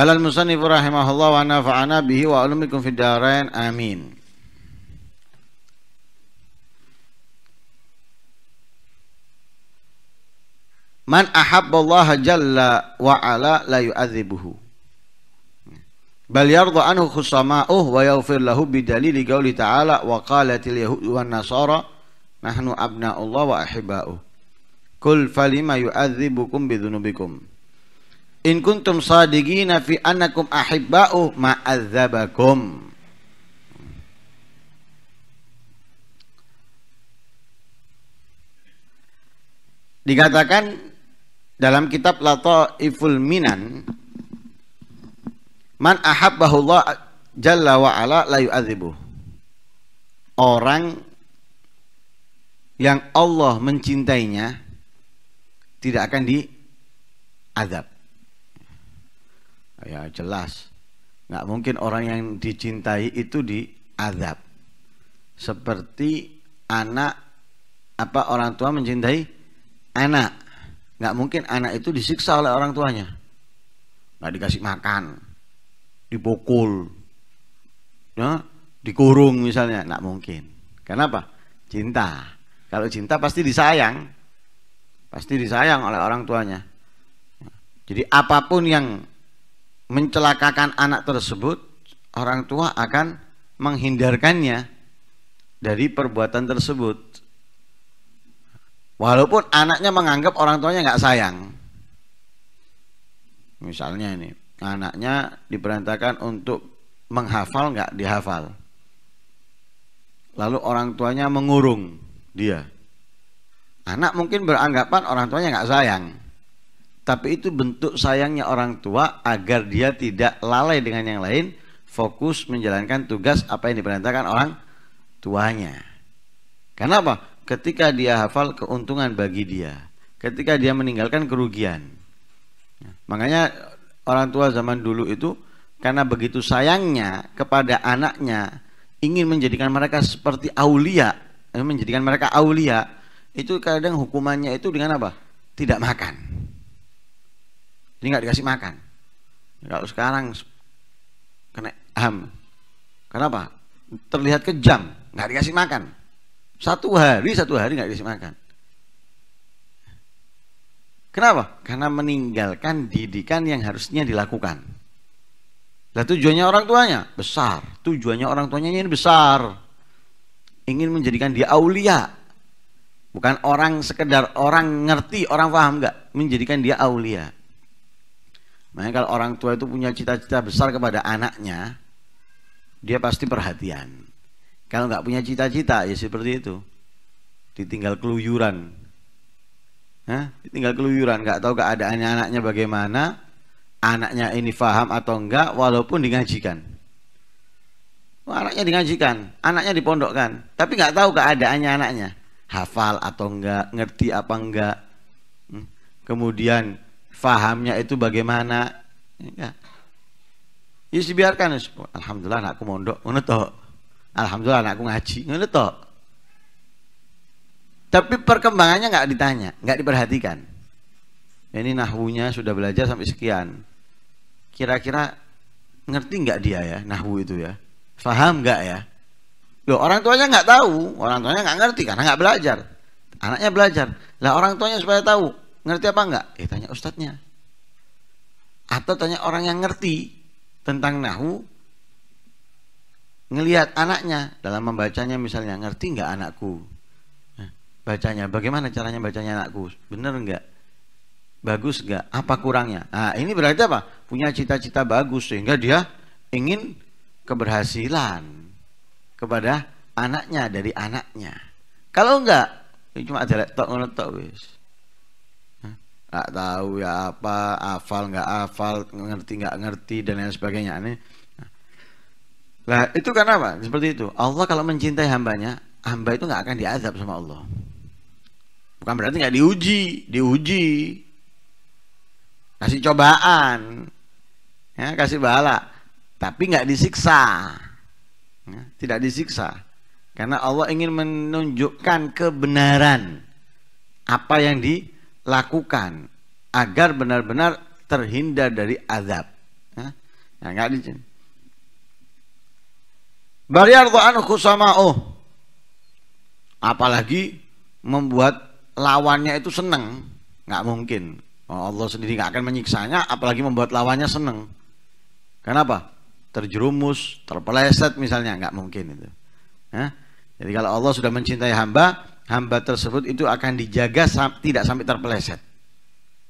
Halal al rahimahullah wa nafa'ana bihi wa alumikum fid Amin. Man ahabballaha jalla wa ala la yu'adzibuhu. Bal yarda anhu khusama'uh wa yaufir lahu bidalili qauli ta'ala wa qalatil yahud wa nasara nahnu abna'ullah wa ahibba'uh. Kul falima yu'adzibukum bidzunubikum. In kuntum sadigina fi annakum ahibba'u ma'adzabakum. Dikatakan dalam kitab Lataiful Minan Man ahabbahu Allah jalla wa ala la yu'adzibuh. Orang yang Allah mencintainya tidak akan diazab ya jelas nggak mungkin orang yang dicintai itu diadab seperti anak apa orang tua mencintai anak nggak mungkin anak itu disiksa oleh orang tuanya nggak dikasih makan dipukul ya dikurung misalnya nggak mungkin kenapa cinta kalau cinta pasti disayang pasti disayang oleh orang tuanya jadi apapun yang mencelakakan anak tersebut, orang tua akan menghindarkannya dari perbuatan tersebut. Walaupun anaknya menganggap orang tuanya nggak sayang. Misalnya ini, anaknya diperintahkan untuk menghafal nggak dihafal. Lalu orang tuanya mengurung dia. Anak mungkin beranggapan orang tuanya nggak sayang tapi itu bentuk sayangnya orang tua agar dia tidak lalai dengan yang lain, fokus menjalankan tugas apa yang diperintahkan orang tuanya. Karena apa? Ketika dia hafal keuntungan bagi dia, ketika dia meninggalkan kerugian. Makanya orang tua zaman dulu itu karena begitu sayangnya kepada anaknya ingin menjadikan mereka seperti aulia, eh, menjadikan mereka aulia, itu kadang hukumannya itu dengan apa? Tidak makan jadi nggak dikasih makan. Kalau sekarang kena ham. Kenapa? Terlihat kejam, nggak dikasih makan. Satu hari, satu hari nggak dikasih makan. Kenapa? Karena meninggalkan didikan yang harusnya dilakukan. Nah, tujuannya orang tuanya besar, tujuannya orang tuanya ini besar. Ingin menjadikan dia aulia. Bukan orang sekedar orang ngerti, orang paham nggak? Menjadikan dia aulia. Makanya kalau orang tua itu punya cita-cita besar kepada anaknya, dia pasti perhatian. Kalau nggak punya cita-cita ya seperti itu, ditinggal keluyuran. Hah? Ditinggal keluyuran, nggak tahu keadaannya anaknya bagaimana, anaknya ini faham atau enggak, walaupun ngajikan anaknya dingajikan, anaknya dipondokkan, tapi nggak tahu keadaannya anaknya, hafal atau enggak, ngerti apa enggak. Hmm? Kemudian fahamnya itu bagaimana ya ya biarkan alhamdulillah anakku mondok ngono alhamdulillah anakku ngaji ngono tapi perkembangannya nggak ditanya nggak diperhatikan ini nahwunya sudah belajar sampai sekian kira-kira ngerti nggak dia ya nahwu itu ya faham nggak ya Loh, orang tuanya nggak tahu orang tuanya nggak ngerti karena nggak belajar anaknya belajar lah orang tuanya supaya tahu ngerti apa enggak? Eh tanya ustadznya. Atau tanya orang yang ngerti tentang nahu, ngelihat anaknya dalam membacanya misalnya ngerti nggak anakku eh, bacanya bagaimana caranya bacanya anakku bener nggak bagus nggak apa kurangnya nah ini berarti apa punya cita-cita bagus sehingga dia ingin keberhasilan kepada anaknya dari anaknya kalau enggak ya cuma ada tok ngono tok wis nggak tahu ya apa hafal nggak hafal ngerti nggak ngerti dan lain sebagainya ini lah itu karena apa seperti itu Allah kalau mencintai hambanya hamba itu nggak akan diazab sama Allah bukan berarti nggak diuji diuji kasih cobaan ya kasih bala tapi nggak disiksa ya, tidak disiksa karena Allah ingin menunjukkan kebenaran apa yang di lakukan agar benar-benar terhindar dari azab. Ya, ya nggak di sini. Bariyardu sama oh. Apalagi membuat lawannya itu senang, nggak mungkin. Oh, Allah sendiri nggak akan menyiksanya, apalagi membuat lawannya senang. Kenapa? Terjerumus, terpeleset misalnya, nggak mungkin itu. Ya? Jadi kalau Allah sudah mencintai hamba, hamba tersebut itu akan dijaga tidak sampai terpeleset.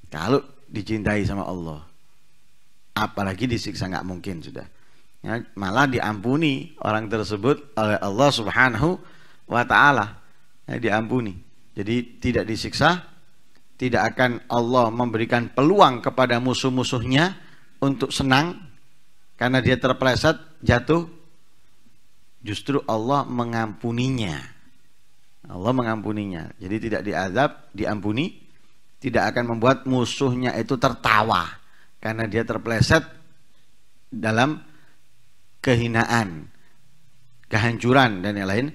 Kalau dicintai sama Allah, apalagi disiksa nggak mungkin sudah. Ya, malah diampuni orang tersebut oleh Allah Subhanahu wa taala. Ya, diampuni. Jadi tidak disiksa, tidak akan Allah memberikan peluang kepada musuh-musuhnya untuk senang karena dia terpeleset, jatuh. Justru Allah mengampuninya. Allah mengampuninya. Jadi tidak diazab, diampuni, tidak akan membuat musuhnya itu tertawa karena dia terpleset dalam kehinaan, kehancuran dan yang lain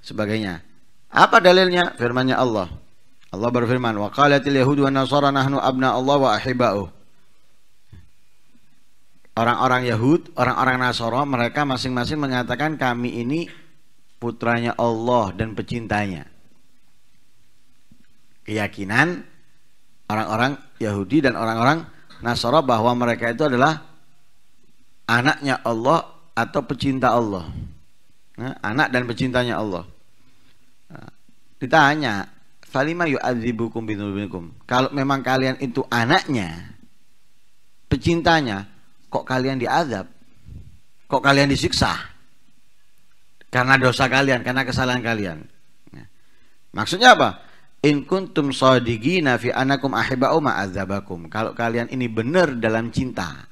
sebagainya. Apa dalilnya? Firmannya Allah. Allah berfirman, "Wa qalatil yahudu wan nasara nahnu abna Allah wa ahiba'u." Orang-orang Yahud, orang-orang Nasoro, mereka masing-masing mengatakan kami ini putranya Allah dan pecintanya. Keyakinan orang-orang Yahudi dan orang-orang Nasara bahwa mereka itu adalah anaknya Allah atau pecinta Allah. Nah, anak dan pecintanya Allah. Nah, ditanya ditanya, yu yu'adzibukum binubikum?" Kalau memang kalian itu anaknya, pecintanya, kok kalian diazab? Kok kalian disiksa? karena dosa kalian, karena kesalahan kalian. Ya. Maksudnya apa? In kuntum sadigina fi anakum ahibau ma'adzabakum. Kalau kalian ini benar dalam cinta.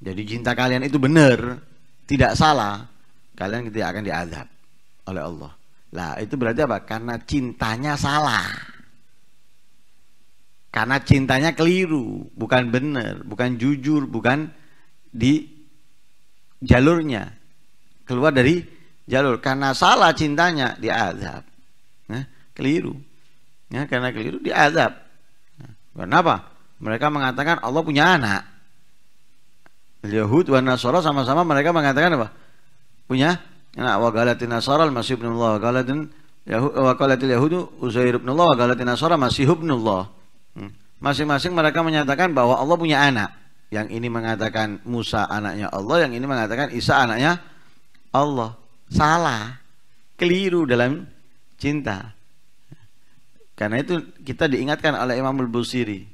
Jadi cinta kalian itu benar, tidak salah, kalian tidak akan diazab oleh Allah. Lah, itu berarti apa? Karena cintanya salah. Karena cintanya keliru, bukan benar, bukan jujur, bukan di jalurnya keluar dari jalur karena salah cintanya diazab nah, ya, keliru ya, karena keliru diazab nah, ya, kenapa mereka mengatakan Allah punya anak Yahud dan Nasara sama-sama mereka mengatakan apa punya anak wa galatin Nasara masih ibn Allah galatin Yahud wa galatil Yahud Uzair ibn Allah wa galatin Nasara masih ibn Allah masing-masing mereka menyatakan bahwa Allah punya anak yang ini mengatakan Musa anaknya Allah, yang ini mengatakan Isa anaknya Allah salah, keliru dalam cinta. Karena itu kita diingatkan oleh Imam Al-Busiri.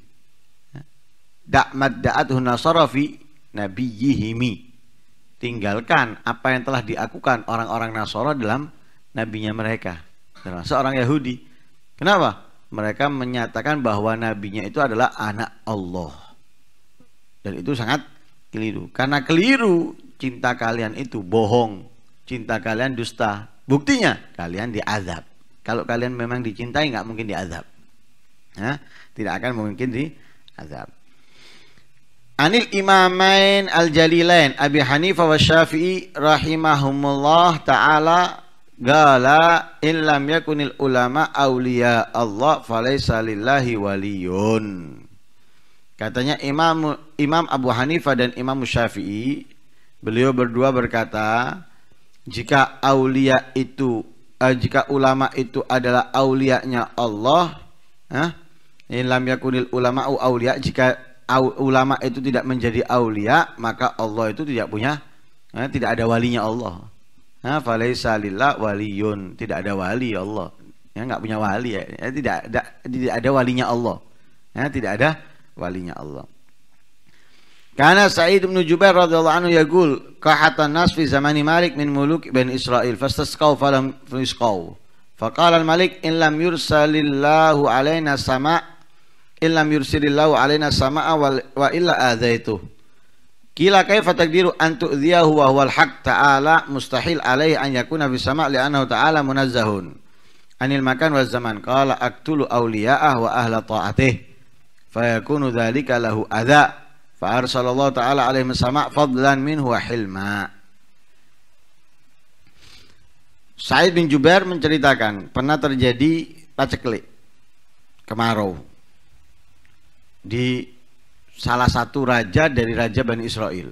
Da'mad da'atuh nasara fi nabiyihimi. Tinggalkan apa yang telah diakukan orang-orang Nasara dalam nabinya mereka. Dalam seorang Yahudi. Kenapa? Mereka menyatakan bahwa nabinya itu adalah anak Allah. Dan itu sangat keliru. Karena keliru cinta kalian itu bohong cinta kalian dusta. Buktinya kalian diazab. Kalau kalian memang dicintai nggak mungkin diazab. Ya, tidak akan mungkin diazab. Anil imamain al-jalilain Abi Hanifah wa Syafi'i rahimahumullah ta'ala Gala lam yakunil ulama awliya Allah falaysa lillahi waliyun Katanya Imam Imam Abu Hanifah dan Imam Syafi'i beliau berdua berkata jika aulia itu uh, jika ulama itu adalah aulianya Allah eh, in lam yakunil ulama au aulia jika au, ulama itu tidak menjadi aulia maka Allah itu tidak punya eh, tidak ada walinya Allah nah falaisa lillah waliyun tidak ada wali Allah ya nggak punya wali ya, ya tidak ada tidak ada walinya Allah ya tidak ada walinya Allah karena Sa'id bin Jubair radhiyallahu anhu yaqul kahata nas fi zamani Malik min muluk bin Israel, fastasqau falam yusqau. Faqala al-Malik in lam yursalillahu alaina sama in lam yursilillahu alaina sama'a wa illa adzaitu. Kila kaifa takdiru an tu'dhiyahu wa huwal haq ta'ala mustahil alaihi an yakuna fi sama' li'annahu ta'ala munazzahun anil makan wa zaman qala aqtulu awliya'ah wa ahla ta'atih fayakunu dhalika lahu adza' Fa arsalallahu ta'ala alaihi sama fadlan minhu wa hilma. Said bin Jubair menceritakan pernah terjadi paceklik kemarau di salah satu raja dari raja Bani Israel.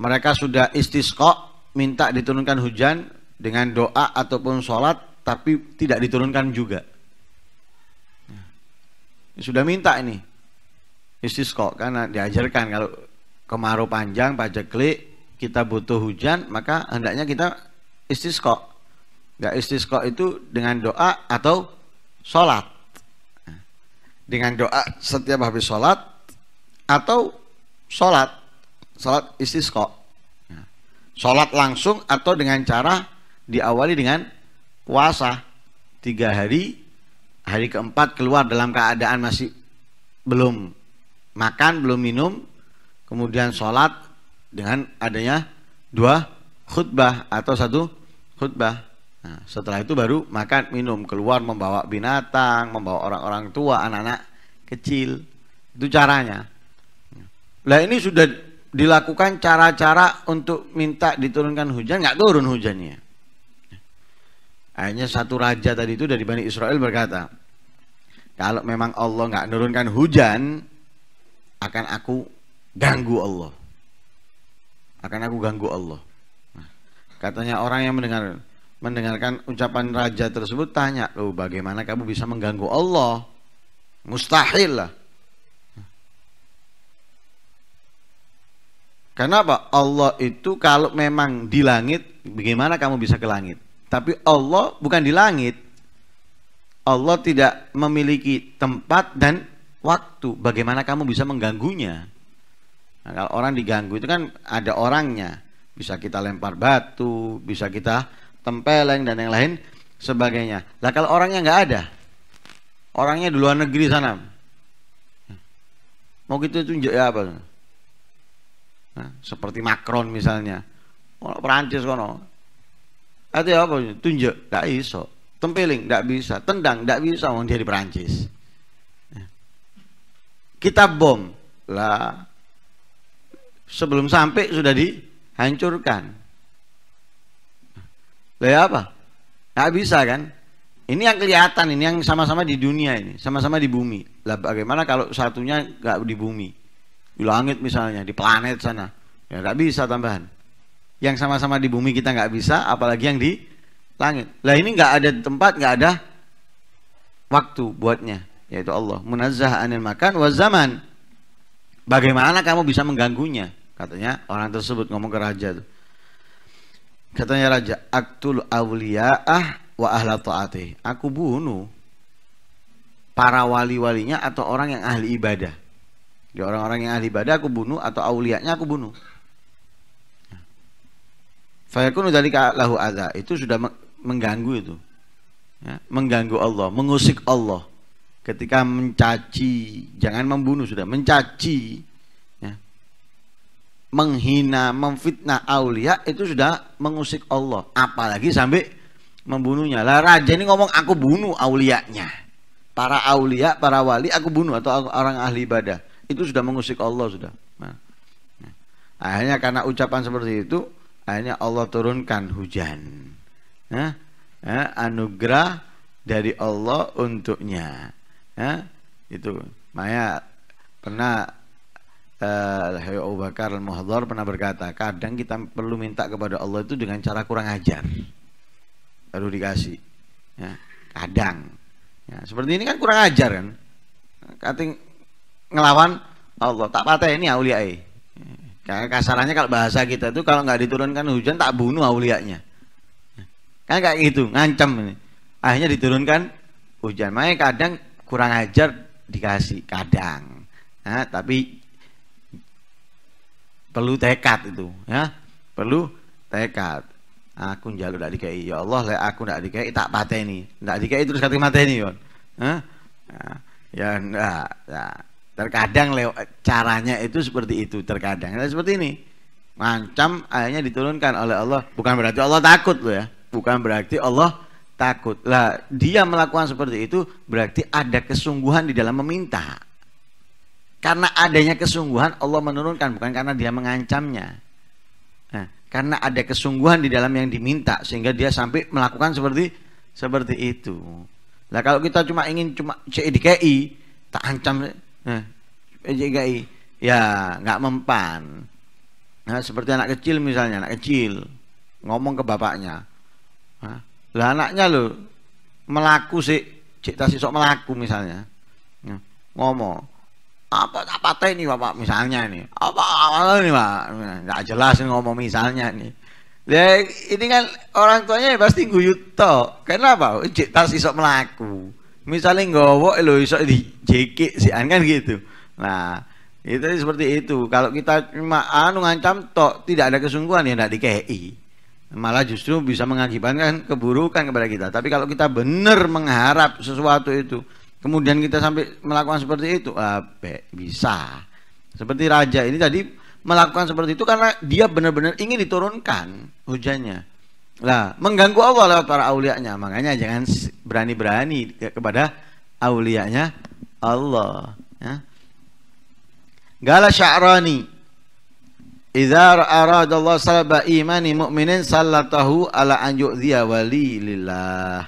Mereka sudah istisqa minta diturunkan hujan dengan doa ataupun sholat tapi tidak diturunkan juga. Sudah minta ini istisqa karena diajarkan kalau kemarau panjang paceklik kita butuh hujan maka hendaknya kita istisqa nggak istisqa itu dengan doa atau sholat dengan doa setiap habis sholat atau sholat sholat istisqa sholat langsung atau dengan cara diawali dengan puasa tiga hari hari keempat keluar dalam keadaan masih belum makan belum minum kemudian sholat dengan adanya dua khutbah atau satu khutbah nah, setelah itu baru makan minum keluar membawa binatang membawa orang-orang tua anak-anak kecil itu caranya lah ini sudah dilakukan cara-cara untuk minta diturunkan hujan nggak turun hujannya akhirnya satu raja tadi itu dari Bani Israel berkata kalau memang Allah nggak nurunkan hujan akan aku ganggu Allah akan aku ganggu Allah nah, katanya orang yang mendengar mendengarkan ucapan raja tersebut tanya loh bagaimana kamu bisa mengganggu Allah mustahil lah Karena apa? Allah itu kalau memang di langit, bagaimana kamu bisa ke langit? Tapi Allah bukan di langit. Allah tidak memiliki tempat dan waktu, bagaimana kamu bisa mengganggunya? Nah, kalau orang diganggu itu kan ada orangnya, bisa kita lempar batu, bisa kita tempeleng dan yang lain sebagainya. Lah kalau orangnya nggak ada, orangnya di luar negeri sana, mau kita tunjuk ya apa? Nah, seperti Macron misalnya, oh, Perancis kono, itu ya apa? Tunjuk, nggak iso, tempeling, nggak bisa, tendang, nggak bisa, mau dia di Perancis kita bom lah sebelum sampai sudah dihancurkan lah ya apa nggak bisa kan ini yang kelihatan ini yang sama-sama di dunia ini sama-sama di bumi lah bagaimana kalau satunya nggak di bumi di langit misalnya di planet sana ya nggak bisa tambahan yang sama-sama di bumi kita nggak bisa apalagi yang di langit lah ini nggak ada tempat nggak ada waktu buatnya yaitu Allah munazzah anil makan wa zaman bagaimana kamu bisa mengganggunya katanya orang tersebut ngomong ke raja tuh katanya raja aktul awliya'ah wa ahla ta'atih aku bunuh para wali-walinya atau orang yang ahli ibadah di ya, orang-orang yang ahli ibadah aku bunuh atau awliya'nya aku bunuh Fayakunu dalika lahu adha. Itu sudah mengganggu itu. Ya, mengganggu Allah, mengusik Allah ketika mencaci, jangan membunuh sudah, mencaci, ya, menghina, memfitnah aulia itu sudah mengusik Allah, apalagi sampai membunuhnya. Lah raja ini ngomong aku bunuh aulianya. Para aulia, para wali aku bunuh atau orang ahli ibadah. Itu sudah mengusik Allah sudah. Nah. Akhirnya karena ucapan seperti itu, akhirnya Allah turunkan hujan. nah anugerah dari Allah untuknya ya itu Maya pernah uh, Abu Bakar al Muhadhar pernah berkata kadang kita perlu minta kepada Allah itu dengan cara kurang ajar baru dikasih ya kadang ya, seperti ini kan kurang ajar kan kating ngelawan Allah tak patah ini auliai karena ya, kasarannya kalau bahasa kita itu kalau nggak diturunkan hujan tak bunuh aulianya kan kayak gitu ngancam ini akhirnya diturunkan hujan makanya kadang kurang ajar dikasih kadang ya, tapi perlu tekad itu ya perlu tekad aku njaluk ndak dikai ya Allah lek aku ndak dikai tak pateni ndak dikai terus kata mateni yon ya ya enggak ya, ya. terkadang lewat caranya itu seperti itu terkadang ya, seperti ini macam akhirnya diturunkan oleh Allah bukan berarti Allah takut loh ya bukan berarti Allah takut. Lah, dia melakukan seperti itu berarti ada kesungguhan di dalam meminta. Karena adanya kesungguhan Allah menurunkan bukan karena dia mengancamnya. Nah, karena ada kesungguhan di dalam yang diminta sehingga dia sampai melakukan seperti seperti itu. Lah kalau kita cuma ingin cuma CDKI tak ancam eh, nah, CDKI ya nggak mempan. Nah, seperti anak kecil misalnya, anak kecil ngomong ke bapaknya. Nah, lah anaknya lo melaku si cik tasi sok melaku misalnya ya, ngomong apa apa teh ini bapak misalnya ini apa apa ini pak nggak jelas ini ngomong misalnya ini ya ini kan orang tuanya ya pasti guyut to kenapa cik tas sok melaku misalnya ngowo lo isok di jekik sih kan gitu nah itu seperti itu kalau kita cuma anu ngancam tok tidak ada kesungguhan ya tidak dikei malah justru bisa mengakibatkan keburukan kepada kita. Tapi kalau kita benar mengharap sesuatu itu, kemudian kita sampai melakukan seperti itu, apa? Ah, bisa. Seperti raja ini tadi melakukan seperti itu karena dia benar-benar ingin diturunkan hujannya. Lah, mengganggu Allah lewat para aulianya. Makanya jangan berani-berani kepada aulianya Allah. Ya. Gala Syahrani Idza arada Allah salba imani mu'minin sallatahu ala an yu'dhiya wali lillah.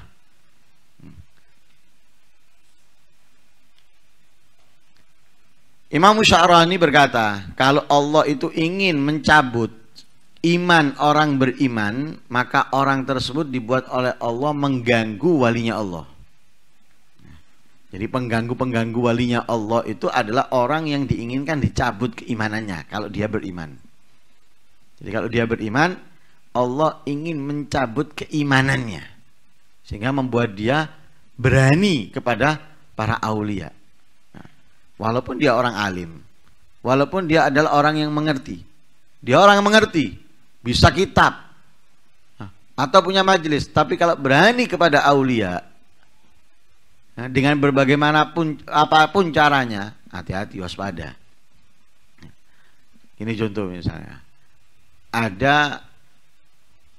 Imam Sya'rani berkata, kalau Allah itu ingin mencabut iman orang beriman, maka orang tersebut dibuat oleh Allah mengganggu walinya Allah. Jadi pengganggu-pengganggu walinya Allah itu adalah orang yang diinginkan dicabut keimanannya kalau dia beriman. Jadi kalau dia beriman, Allah ingin mencabut keimanannya. Sehingga membuat dia berani kepada para aulia. Nah, walaupun dia orang alim, walaupun dia adalah orang yang mengerti. Dia orang yang mengerti, bisa kitab, nah, atau punya majelis. Tapi kalau berani kepada aulia, nah, dengan berbagaimanapun apapun caranya, hati-hati waspada. Nah, ini contoh misalnya ada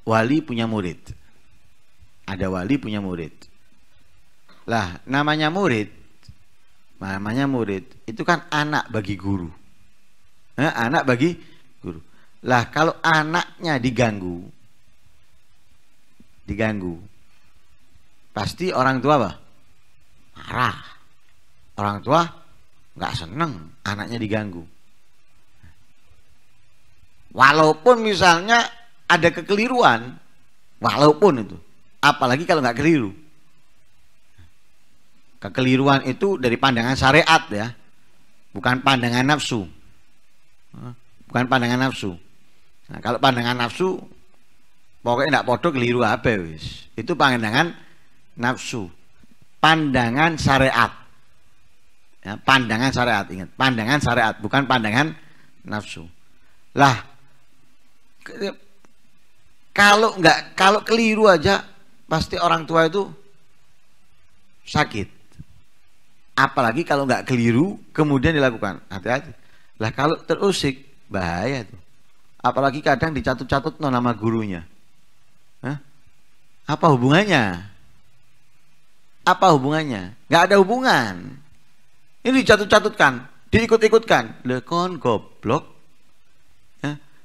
wali punya murid. Ada wali punya murid. Lah, namanya murid, namanya murid, itu kan anak bagi guru. Eh, anak bagi guru. Lah, kalau anaknya diganggu, diganggu, pasti orang tua apa? Marah. Orang tua nggak seneng anaknya diganggu. Walaupun misalnya ada kekeliruan, walaupun itu, apalagi kalau nggak keliru. Kekeliruan itu dari pandangan syariat ya, bukan pandangan nafsu. Bukan pandangan nafsu. Nah, kalau pandangan nafsu pokoknya nggak podo keliru apa wis. Itu pandangan nafsu. Pandangan syariat. Ya, pandangan syariat ingat, pandangan syariat bukan pandangan nafsu. Lah kalau nggak kalau keliru aja pasti orang tua itu sakit apalagi kalau nggak keliru kemudian dilakukan hati-hati lah kalau terusik bahaya tuh apalagi kadang dicatut-catut no nama gurunya Hah? apa hubungannya apa hubungannya nggak ada hubungan ini dicatut-catutkan diikut-ikutkan lekon goblok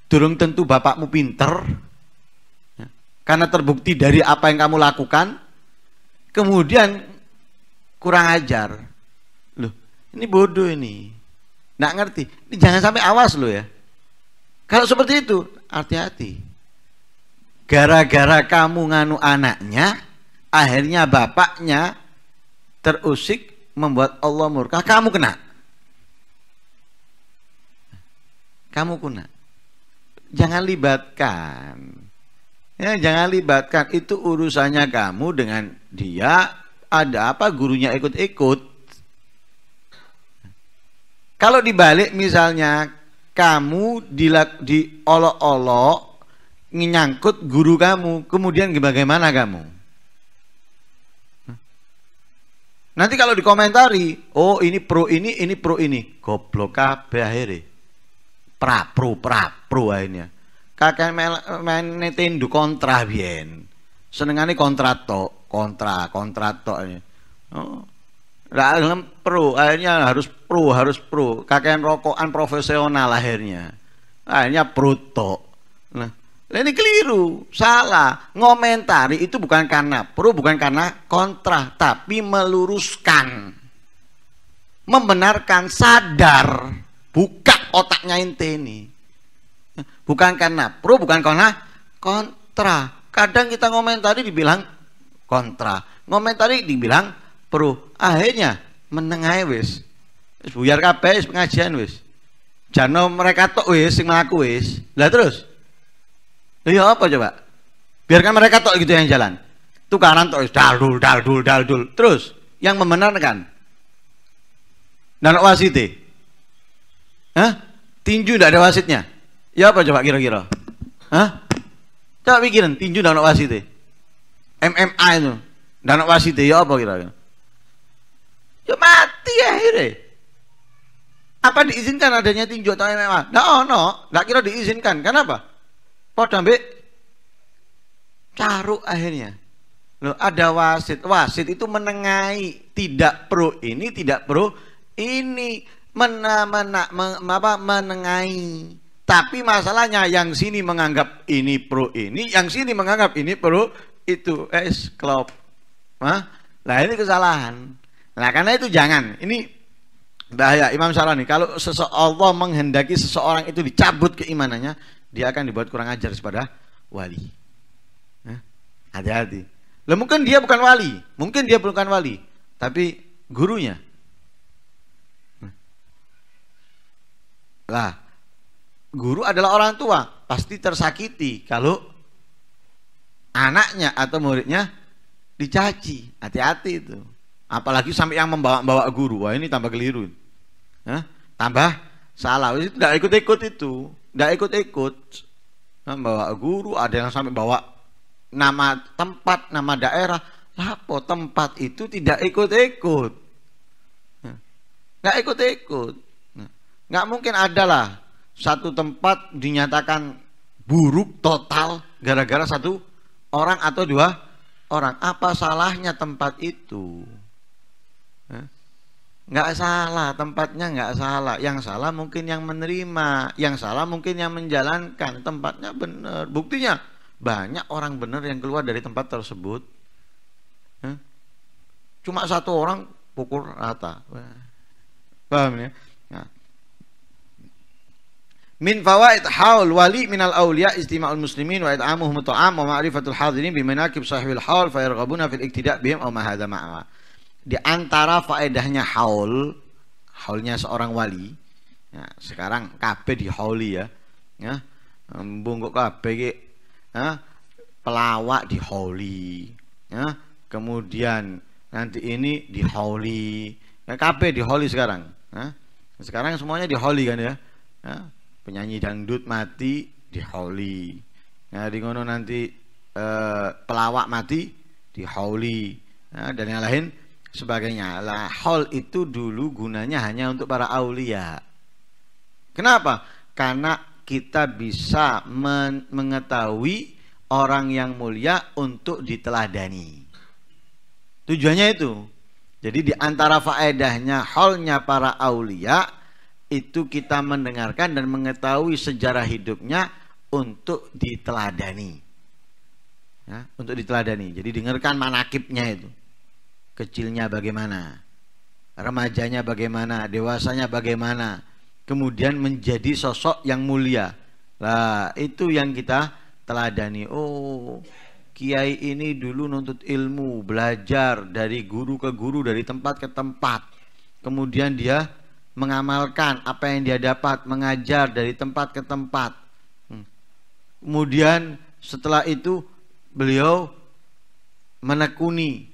Durung tentu bapakmu pinter. Ya. Karena terbukti dari apa yang kamu lakukan. Kemudian kurang ajar. Loh, ini bodoh ini. Nggak ngerti. Ini jangan sampai awas loh ya. Kalau seperti itu, hati-hati. Gara-gara kamu nganu anaknya, akhirnya bapaknya terusik membuat Allah murka. Kamu kena. Kamu kena jangan libatkan. Ya, jangan libatkan itu urusannya kamu dengan dia. Ada apa gurunya ikut-ikut? Kalau dibalik misalnya kamu dilak, diolok-olok nyangkut guru kamu, kemudian bagaimana kamu? Nanti kalau dikomentari, oh ini pro ini, ini pro ini, goblok kabeh akhirnya. Prapro prapro akhirnya Kakek main tindu kontra seneng Senengane kontra to kontra kontra to tok. Oh. Lah pro, akhirnya harus pro, harus pro. Kakek rokokan profesional akhirnya. Akhirnya pro to Nah, ini keliru, salah. Ngomentari itu bukan karena pro, bukan karena kontra, tapi meluruskan. Membenarkan, sadar buka otaknya ente ini bukan karena pro bukan karena kontra kadang kita ngomentari dibilang kontra ngomentari dibilang pro akhirnya menengai wis wis buyar kabeh wis pengajian wis jano mereka tok wis sing mlaku wis lah terus iya apa coba biarkan mereka tok gitu yang jalan tukaran tok daldul daldul daldul terus yang membenarkan dan wasite Hah? Tinju tidak ada wasitnya. Ya apa coba kira-kira? Hah? Coba pikirin, tinju tidak ada wasitnya. E? MMA itu. Tidak ada wasitnya, e, ya apa kira-kira? Ya mati akhirnya. Apa diizinkan adanya tinju atau MMA? Tidak no, no. tidak kira diizinkan. Kenapa? Podo sampai? caruk akhirnya. Loh, ada wasit. Wasit itu menengahi, tidak pro ini, tidak pro ini men, men, men, apa, menengai Tapi masalahnya yang sini menganggap ini pro ini, yang sini menganggap ini pro itu es klop. Hah? Nah ini kesalahan. Nah karena itu jangan. Ini bahaya Imam nih Kalau seseorang menghendaki seseorang itu dicabut keimanannya, dia akan dibuat kurang ajar kepada wali. Hati-hati. Lah mungkin dia bukan wali, mungkin dia bukan wali, tapi gurunya Lah, guru adalah orang tua, pasti tersakiti kalau anaknya atau muridnya dicaci. Hati-hati itu. Apalagi sampai yang membawa-bawa guru. Wah, ini tambah keliru. Tambah salah. Itu tidak ikut-ikut itu. Tidak ikut-ikut. membawa nah, guru, ada yang sampai bawa nama tempat, nama daerah. Lapo tempat itu tidak ikut-ikut. Nggak ikut-ikut. Nggak mungkin ada lah satu tempat dinyatakan buruk total gara-gara satu orang atau dua orang. Apa salahnya tempat itu? Nggak salah, tempatnya nggak salah. Yang salah mungkin yang menerima, yang salah mungkin yang menjalankan. Tempatnya benar. Buktinya banyak orang benar yang keluar dari tempat tersebut. Cuma satu orang pukul rata. Paham ya? Min fawaid haul wali min al awliya istima'ul muslimin wa it'amuhum ta'am wa ma'rifatul hadirin manakib sahibul haul fayarghabuna fil iktida' bihim aw ma hadza Di antara faedahnya haul, haulnya seorang wali. Ya, sekarang kabeh di ya. Ya. Mbung kok kabeh ya, pelawak di Ya. Kemudian nanti ini di hauli Ya, di hauli sekarang. Ya. Sekarang semuanya di hauli kan ya penyanyi dangdut mati di hauli nah di ngono nanti e, pelawak mati di hauli nah, dan yang lain sebagainya lah Hall itu dulu gunanya hanya untuk para aulia kenapa karena kita bisa men mengetahui orang yang mulia untuk diteladani tujuannya itu jadi di antara faedahnya hallnya para aulia itu kita mendengarkan dan mengetahui sejarah hidupnya untuk diteladani. Ya, untuk diteladani. Jadi dengarkan manakibnya itu. Kecilnya bagaimana, remajanya bagaimana, dewasanya bagaimana, kemudian menjadi sosok yang mulia. Lah, itu yang kita teladani. Oh, kiai ini dulu nuntut ilmu, belajar dari guru ke guru, dari tempat ke tempat. Kemudian dia mengamalkan apa yang dia dapat, mengajar dari tempat ke tempat. Hmm. Kemudian setelah itu beliau menekuni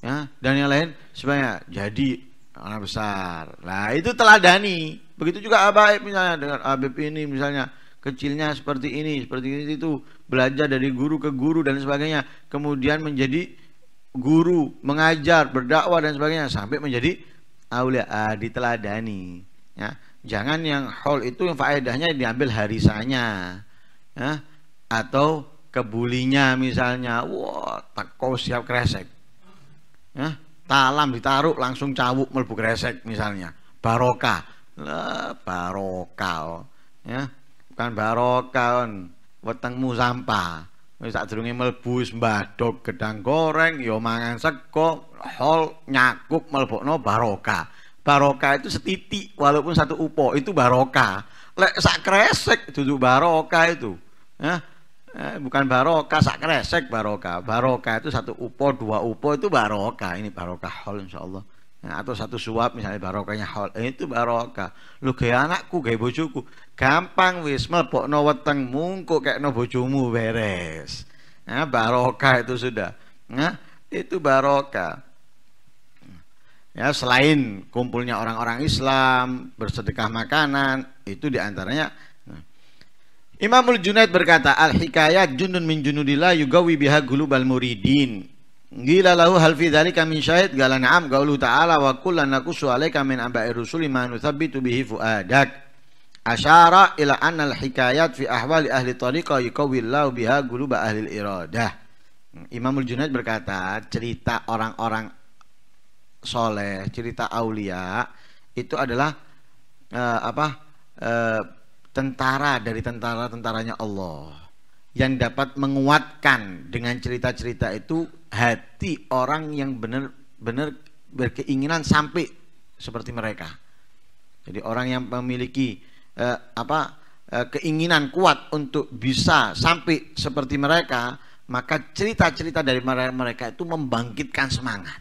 ya, dan yang lain sebenarnya jadi anak besar. Nah itu teladani. Begitu juga Abaib misalnya dengan Abib ini misalnya kecilnya seperti ini, seperti ini itu belajar dari guru ke guru dan sebagainya, kemudian menjadi guru, mengajar, berdakwah dan sebagainya sampai menjadi aulia ah, diteladani ya jangan yang haul itu yang faedahnya diambil harisanya ya atau kebulinya misalnya wah wow, kau siap kresek ya talam ditaruh langsung cawuk melbu kresek misalnya barokah lah barokal ya bukan barokal wetengmu sampah Wis sadurunge mlebu wis mbadhog gedang goreng, ya mangan sego, hol nyakup mlebokno barokah. Barokah itu setitik walaupun satu upo itu barokah. Lek sak kresek duduk barokah itu. Ya. Eh, bukan barokah sak kresek barokah. Barokah itu satu upo, dua upo itu barokah. Ini barokah hol insyaallah. Nah, atau satu suap misalnya barokahnya hal eh, itu barokah lu gaya anakku gaya bojoku gampang wis weteng mungku kayak no bojomu beres nah barokah itu sudah nah itu barokah ya selain kumpulnya orang-orang Islam bersedekah makanan itu diantaranya nah. Imamul Junaid berkata al hikayat junun min junudillah yugawi biha gulubal muridin Gila lahu hal fi dzalika min syahid galan am qaulu ta'ala wa kullan aku 'alaika min amba'i rusul ma nuthabbitu bihi fuadak asyara ila anna al hikayat fi ahwali ahli tariqah yuqawillahu biha quluba ahli iradah Imamul Junaid berkata cerita orang-orang soleh cerita aulia itu adalah uh, apa uh, tentara dari tentara tentaranya Allah yang dapat menguatkan dengan cerita-cerita itu hati orang yang benar-benar berkeinginan sampai seperti mereka. Jadi orang yang memiliki eh, apa eh, keinginan kuat untuk bisa sampai seperti mereka, maka cerita-cerita dari mereka itu membangkitkan semangat.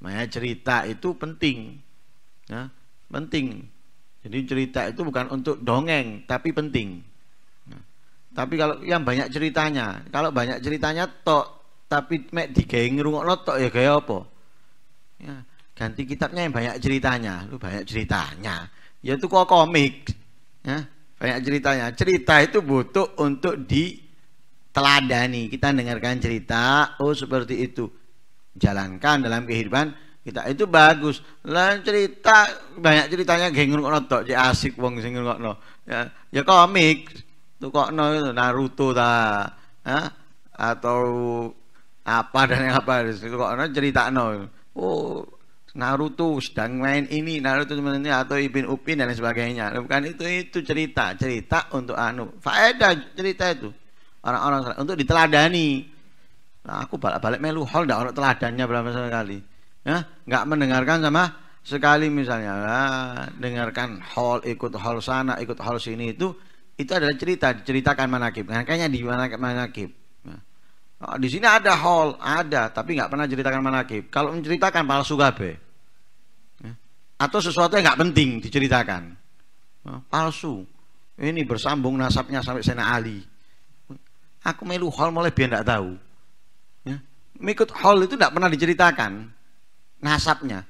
Makanya cerita itu penting, ya, penting. Jadi cerita itu bukan untuk dongeng, tapi penting. Tapi kalau yang banyak ceritanya, kalau banyak ceritanya tok, tapi mek digawe rungok tok ya kayak apa? Ya, ganti kitabnya yang banyak ceritanya. Lu banyak ceritanya. Ya itu kok komik. Ya, banyak ceritanya. Cerita itu butuh untuk diteladani. Kita dengarkan cerita, oh seperti itu. Jalankan dalam kehidupan kita itu bagus lah cerita banyak ceritanya geng ngrungokno tok asik wong sing ngrungokno ya ya komik tukokno Naruto ta ha? atau apa dan yang apa tukokno no, oh Naruto sedang main ini Naruto ini atau Ibn Upin dan sebagainya bukan itu itu cerita cerita untuk anu faedah cerita itu orang-orang untuk diteladani nah, aku balik-balik melu hal dah orang teladannya berapa kali, ya nggak mendengarkan sama sekali misalnya nah, dengarkan hal ikut hal sana ikut hal sini itu itu adalah cerita diceritakan manakib makanya nah, di mana manakib. Nah, oh, di sini ada hall ada tapi nggak pernah ceritakan manakib kalau menceritakan palsu gabe ya. atau sesuatu yang nggak penting diceritakan oh, palsu ini bersambung nasabnya sampai Sena Ali aku melu hall mulai biar nggak tahu ya. hall itu nggak pernah diceritakan nasabnya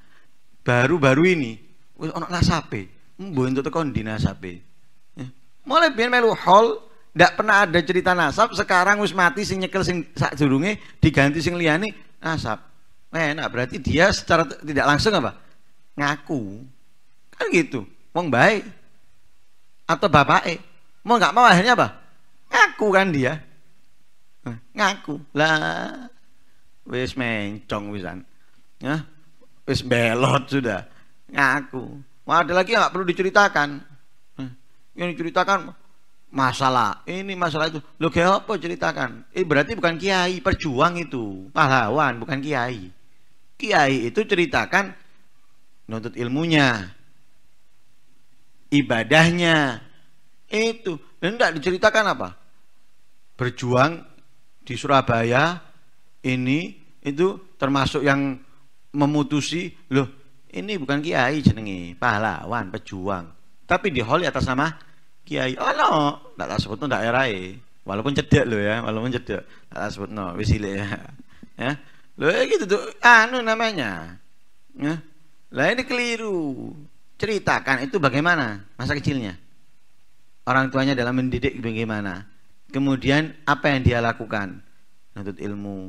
baru-baru ini ono nasabe untuk tekon di nasabe mulai biar melu hall ndak pernah ada cerita nasab sekarang wis mati sing nyekel sing sak jurungi, diganti sing liani nasab eh, enak berarti dia secara tidak langsung apa ngaku kan gitu mau baik atau bapak eh? mau nggak mau akhirnya apa ngaku kan dia eh, ngaku lah wis mencong wisan ya wis belot sudah ngaku Wah, ada lagi nggak perlu diceritakan yang diceritakan masalah ini masalah itu lo kayak apa ceritakan eh berarti bukan kiai perjuang itu pahlawan bukan kiai kiai itu ceritakan nuntut ilmunya ibadahnya itu hendak diceritakan apa berjuang di Surabaya ini itu termasuk yang memutusi loh ini bukan kiai jenenge pahlawan pejuang tapi di hall atas nama kiai ono oh, tak tak sebutno daerah walaupun cedek lo ya walaupun cedek tak tak sebut no wisile ya ya lo gitu tuh anu namanya ya lah ini keliru ceritakan itu bagaimana masa kecilnya orang tuanya dalam mendidik bagaimana kemudian apa yang dia lakukan menuntut ilmu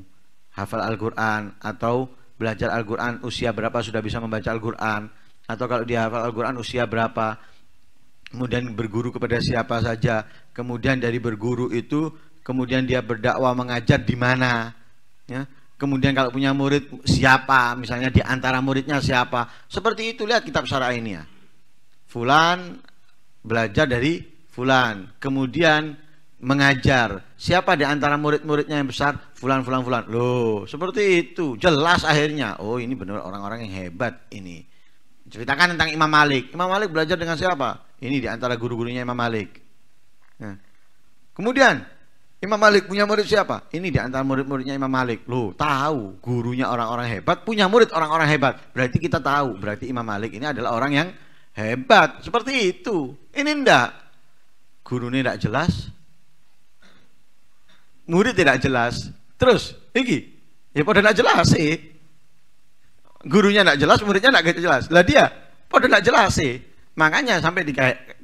hafal Al-Quran atau belajar Al-Quran usia berapa sudah bisa membaca Al-Quran atau kalau dia hafal Al-Quran usia berapa kemudian berguru kepada siapa saja, kemudian dari berguru itu kemudian dia berdakwah mengajar di mana, ya. Kemudian kalau punya murid siapa, misalnya di antara muridnya siapa, seperti itu lihat kitab syara ini ya. Fulan belajar dari Fulan, kemudian mengajar. Siapa di antara murid-muridnya yang besar? Fulan, fulan, fulan. Loh, seperti itu. Jelas akhirnya. Oh, ini benar orang-orang yang hebat ini. Ceritakan tentang Imam Malik. Imam Malik belajar dengan siapa? Ini diantara guru-gurunya Imam Malik. Ya. Kemudian Imam Malik punya murid siapa? Ini diantara murid-muridnya Imam Malik. Loh, tahu gurunya orang-orang hebat, punya murid orang-orang hebat. Berarti kita tahu, berarti Imam Malik ini adalah orang yang hebat. Seperti itu. Ini ndak. Gurunya tidak jelas. Murid tidak jelas. Terus, iki. Ya pada ndak jelas sih. Gurunya ndak jelas, muridnya ndak jelas. Lah dia pada ndak jelas sih. Makanya sampai di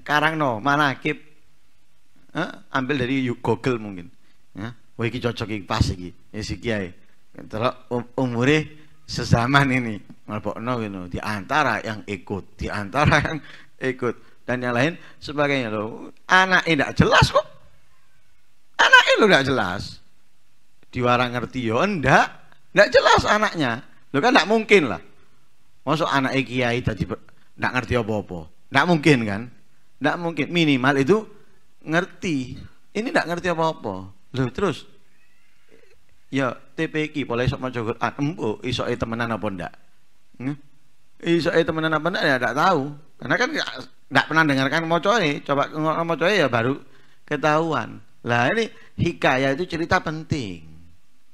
Karangno, manakib. Eh, ambil dari Google mungkin. Ya. Wah, iki cocok iki pas iki. isi ya, si kiai. Terus um, umure sezaman ini no gitu di antara yang ikut, di antara yang ikut dan yang lain sebagainya loh. Anak tidak jelas kok. Anak lo tidak jelas. Diwarang ngerti yo enggak. Enggak jelas anaknya. Lo kan enggak mungkin lah. Masuk anak kiai tadi enggak ngerti apa-apa. Tidak mungkin kan? Tidak mungkin. Minimal itu ngerti. Ini tidak ngerti apa-apa. Loh terus? Ya TPK boleh sok mau Quran. Ah, Empo esok temenan apa ndak? Hmm? Esok temenan apa ndak ya tidak tahu. Karena kan tidak pernah dengarkan mocoe. Coba mau mocoe ya baru ketahuan. Lah ini hikayah itu cerita penting.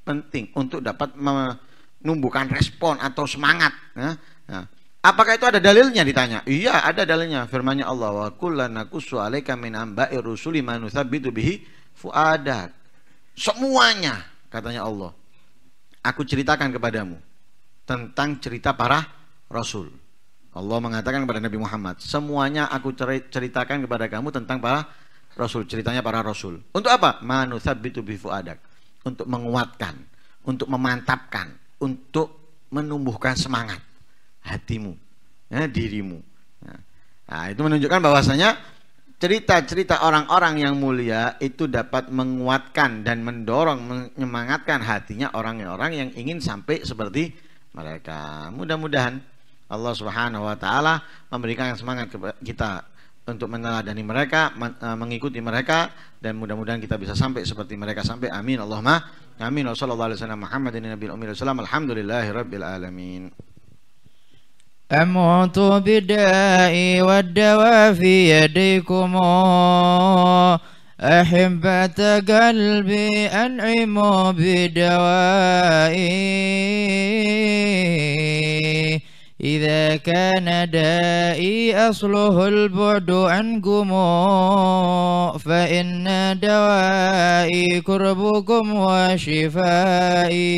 Penting untuk dapat menumbuhkan respon atau semangat. Nah, nah Apakah itu ada dalilnya ditanya? Iya, ada dalilnya. Firman-Nya Allah, "Wa kullana qussu 'alaika min amba'ir rusuli man nusabbitu bihi fuadak." Semuanya katanya Allah. Aku ceritakan kepadamu tentang cerita para rasul. Allah mengatakan kepada Nabi Muhammad, "Semuanya aku ceritakan kepada kamu tentang para rasul, ceritanya para rasul." Untuk apa? Manusabbitu bihi fuadak. Untuk menguatkan, untuk memantapkan, untuk menumbuhkan semangat hatimu, ya, dirimu. Ya. Nah, itu menunjukkan bahwasanya cerita-cerita orang-orang yang mulia itu dapat menguatkan dan mendorong, menyemangatkan hatinya orang-orang yang ingin sampai seperti mereka. Mudah-mudahan Allah Subhanahu wa taala memberikan semangat kepada kita untuk meneladani mereka, eh, mengikuti mereka dan mudah-mudahan kita bisa sampai seperti mereka sampai. Amin. Allahumma amin. Wassalamualaikum warahmatullahi wabarakatuh. Alhamdulillahirobbilalamin. أموت بدائي والدواء في يديكم أحبة قلبي أنعموا بدوائي إذا كان دائي أصله البعد عنكم فإن دوائي كربكم وشفائي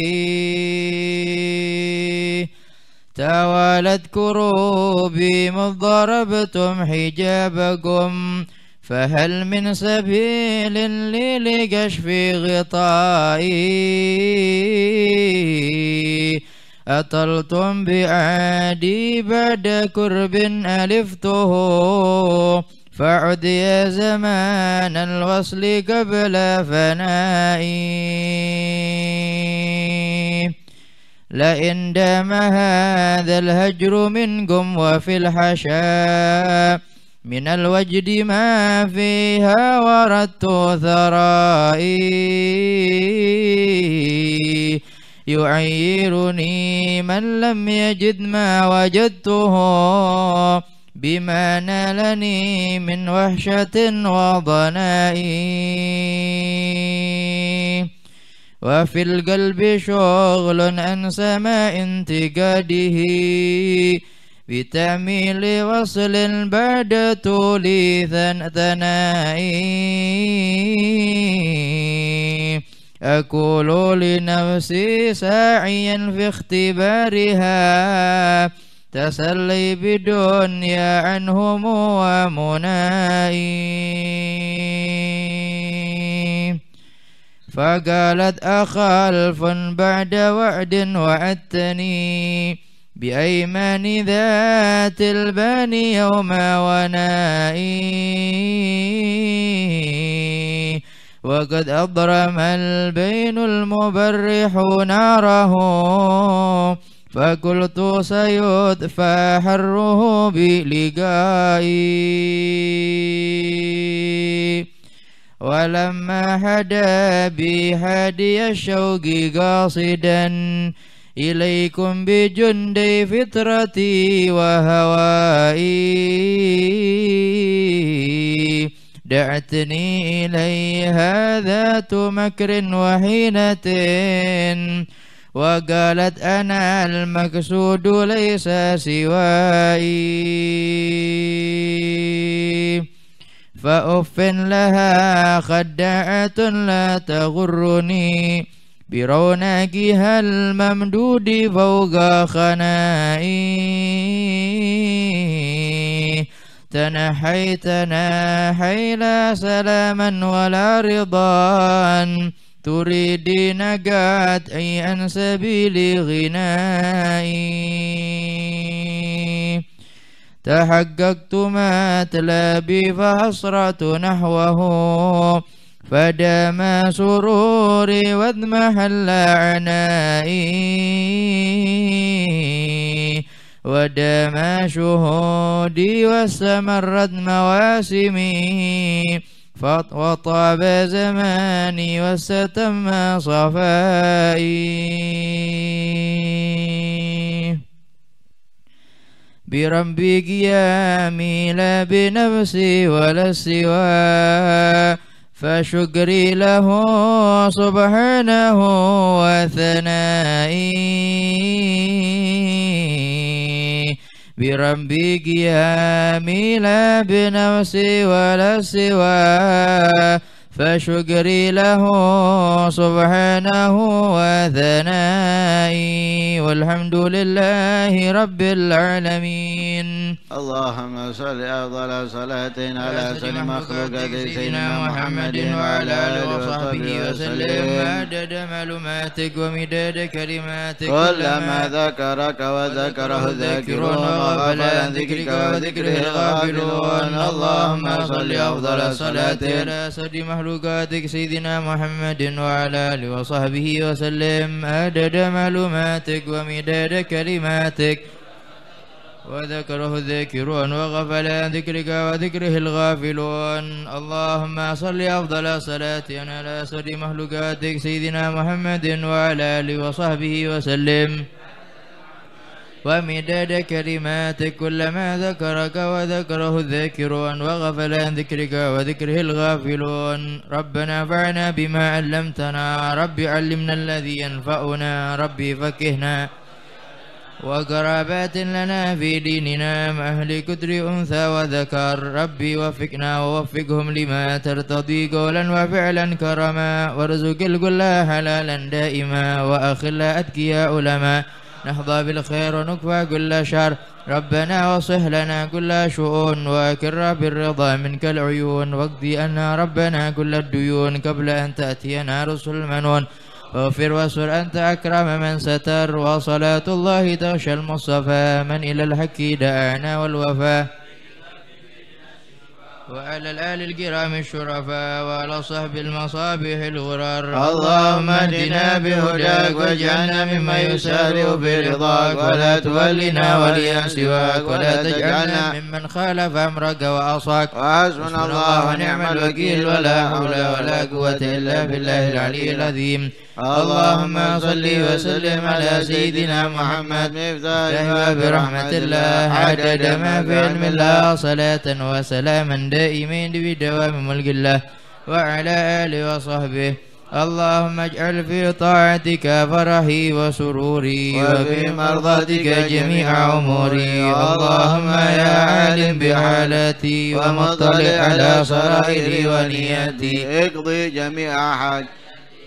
توالت كروبي مذ ضربتم حجابكم فهل من سبيل لي لكشف غطائي أطلتم بعادي بعد كرب ألفته فعد يا زمان الوصل قبل فنائي لئن دام هذا الهجر منكم وفي الحشاء من الوجد ما فيها وردت ثرائي يعيرني من لم يجد ما وجدته بما نالني من وحشة وضنائي وفي القلب شغل عن سماء انتقاده بتعميل وصل بعد طول ثنائي أقول لنفسي ساعيا في اختبارها تسلي بدنيا عنهم ومنائي فقالت أخلف بعد وعد وعدتني بأيمان ذات البني يوم ونائي وقد أضرم البين المبرح ناره فقلت سيدفى حره بلقائي ولما هدى بي الشوق قاصدا إليكم بجندي فطرتي وهوائي دعتني إليها ذات مكر وحينة وقالت أنا المقصود ليس سوائي فأف لها خداعة لا تغرني برونقها الممدود فوق خنائي تنحيتنا لا سلاما ولا رضا تريد نقات أي عن سبيل غنائي تحققت ما تلا بي فحسرة نحوه فدام سروري واضمحل عنائي ودام شهودي واستمرت مواسمي وطاب زماني واستتم صفائي بربي قيامي لا بنفسي ولا سوى فشكري له سبحانه وثنائي بربي قيامي لا بنفسي ولا سوى فشكري له سبحانه وثنائي والحمد لله رب العالمين اللهم صل أفضل صلاة على سيدنا مخلوقات سيدنا محمد وعلى آله وصحبه وسلم عدد معلوماتك ومداد كلماتك كلما ذكرك وذكره الذاكرون وغفل عن ذكرك وذكره الغافلون اللهم صل أفضل صلاة على سيدنا محمد مخلوقاتك سيدنا محمد وعلى آله وصحبه وسلم عدد معلوماتك ومداد كلماتك وذكره الذاكرون وغفل عن ذكرك وذكره الغافلون اللهم صل أفضل صلاة على سر مخلوقاتك سيدنا محمد وعلى آله وصحبه وسلم ومداد كلماتك كلما ذكرك وذكره الذاكرون وغفل عن ذكرك وذكره الغافلون ربنا فعنا بما علمتنا رب علمنا الذي ينفعنا رب فكهنا وقرابات لنا في ديننا مع أهل كدر أنثى وذكر ربي وفقنا ووفقهم لما ترتضي قولا وفعلا كرما وارزق الكل حلالا دائما وأخلا أتقياء لما نحظى بالخير ونكفى كل شر ربنا وصح لنا كل شؤون وأكر بالرضا منك العيون واقضي أنا ربنا كل الديون قبل أن تأتينا رسل المنون اغفر واسر أنت أكرم من ستر وصلاة الله تغشى المصطفى من إلى الحك دعانا والوفاء وعلى الآل الكرام الشرفاء وعلى صحب المصابيح الغرار اللهم اهدنا بهداك واجعلنا مما يسارع برضاك ولا تولنا وليا سواك ولا تجعلنا ممن خالف أمرك وعصاك وحسبنا الله ونعم الوكيل ولا حول ولا قوة إلا بالله العلي العظيم اللهم صل وسلم على سيدنا محمد مفتاح برحمة الله عدد ما في علم الله صلاة وسلاما دائمين بدوام ملك الله وعلى آله وصحبه اللهم اجعل في طاعتك فرحي وسروري وفي مرضاتك جميع أموري اللهم يا عالم بحالتي ومطلع على سرائري ونيتي اقضي جميع حاجتي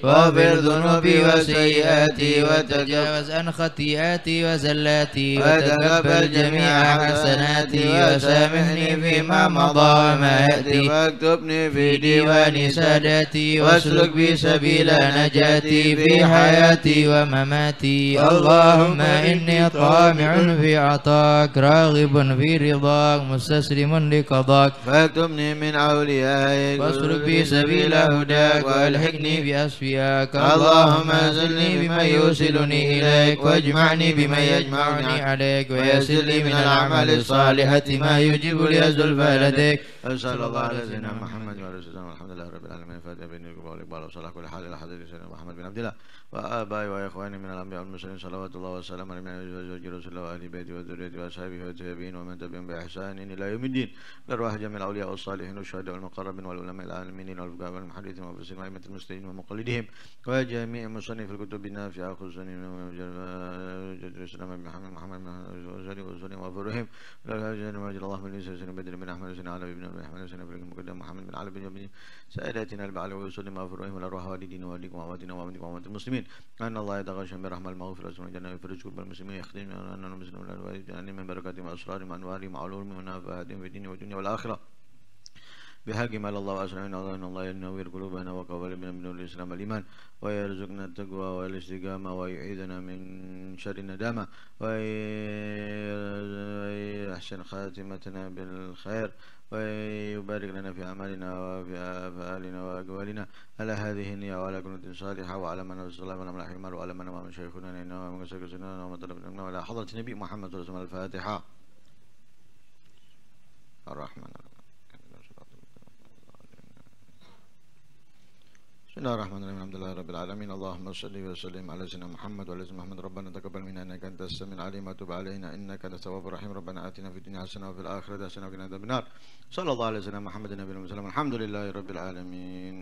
واغفر ذنوبي وسيئاتي وتجاوز عن خطيئاتي وزلاتي وتقبل جميع حسناتي وسامحني فيما مضى وما يأتي واكتبني في ديوان ساداتي واسلك بي سبيل نجاتي في حياتي ومماتي اللهم إني طامع في عطاك راغب في رضاك مستسلم لقضاك فاكتبني من أوليائك واسلك بي سبيل هداك والحقني بأسفي إياك اللهم أزلني بما يوصلني إليك واجمعني بما يجمعني عليك ويسر لي من الأعمال الصالحة ما يجيب لي الزلفى لديك صلى الله على سيدنا محمد الدين والجزاء والحمد لله رب العالمين فاتح بإذن وبينك والإقبال وصلاح كل حال إلى حضرة سيدنا محمد بن عبد الله وآبائي وإخواني من الأنبياء والمرسلين صلوات الله والسلام على من عليهم وأزواج رسول الله وأهل بيتي وذريتي وأصحابه والتابعين ومن تبعهم بإحسان إلى يوم الدين بأرواح جميع الأولياء والصالحين والشهداء والمقربين والعلماء العالمين والفقهاء والمحدثين والمفسرين وأئمة المسلمين ومقلدهم وجميع مصنف الكتب النافعة خصوصا جد وسلم محمد محمد وسلم وفرهم لا إله إلا الله من سيدنا بدر بن أحمد وسلم على ابن أحمد وسلم محمد بن علي بن يمين سائلاتنا المعلى ويوصل لما في الرحم والارواح والدين والديكم وعمدنا وعمدكم وعمد المسلمين ان الله يتغشى برحمه المغفرة والجنة ويفرج كل المسلمين يخدمنا اننا مسلمون الوالدين من بركاتهم واسرارهم وانوارهم وعلومهم ونافعاتهم في الدين والدنيا والاخره بحق مال الله الله ان الله ينور قلوبنا وقبلنا من نور الإسلام والإيمان ويرزقنا التقوى والاستقامة ويعيدنا من شر الندامة ويحسن خاتمتنا بالخير ويبارك لنا في أعمالنا وفي أفعالنا وأقوالنا على هذه النية وعلى كل صالحة وعلى من وصلى من أملاح المال وعلى من أمام شيخنا إنه من سكر سننا ومن طلب وعلى حضرة النبي محمد صلى الله عليه وسلم الفاتحة الرحمن الرحيم بسم الله الرحمن الرحيم الحمد لله رب العالمين اللهم صل وسلم على سيدنا محمد وعلى سيدنا محمد ربنا تقبل منا انك انت السميع العليم وتب علينا انك انت التواب الرحيم ربنا اتنا في الدنيا حسنه وفي الاخره حسنه وقنا عذاب النار صلى الله على سيدنا محمد النبي المسلم الحمد لله رب العالمين